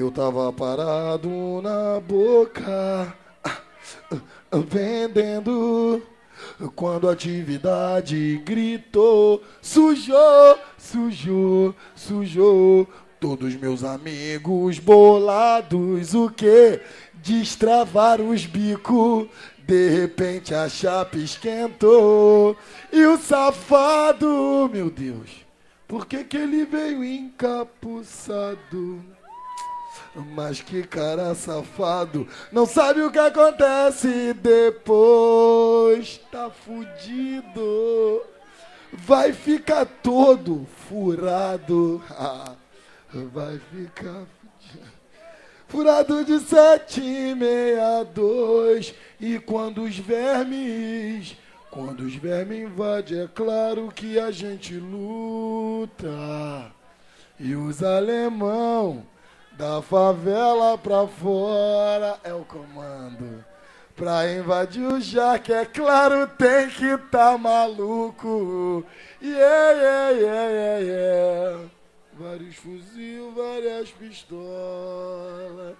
Eu tava parado na boca, ah, vendendo. Quando a atividade gritou, sujou, sujou, sujou. Todos meus amigos bolados, o que? Destravar os bicos. De repente a chapa esquentou. E o safado, meu Deus, por que, que ele veio encapuçado? Mas que cara safado, não sabe o que acontece depois. Tá fudido, vai ficar todo furado. vai ficar Furado de sete e meia dois. E quando os vermes, quando os vermes invadem, é claro que a gente luta. E os alemão da favela pra fora é o comando. Pra invadir o jaque, é claro, tem que tá maluco. Yeah, yeah, é, yeah, é, yeah, é, yeah. Vários fuzil, várias pistolas.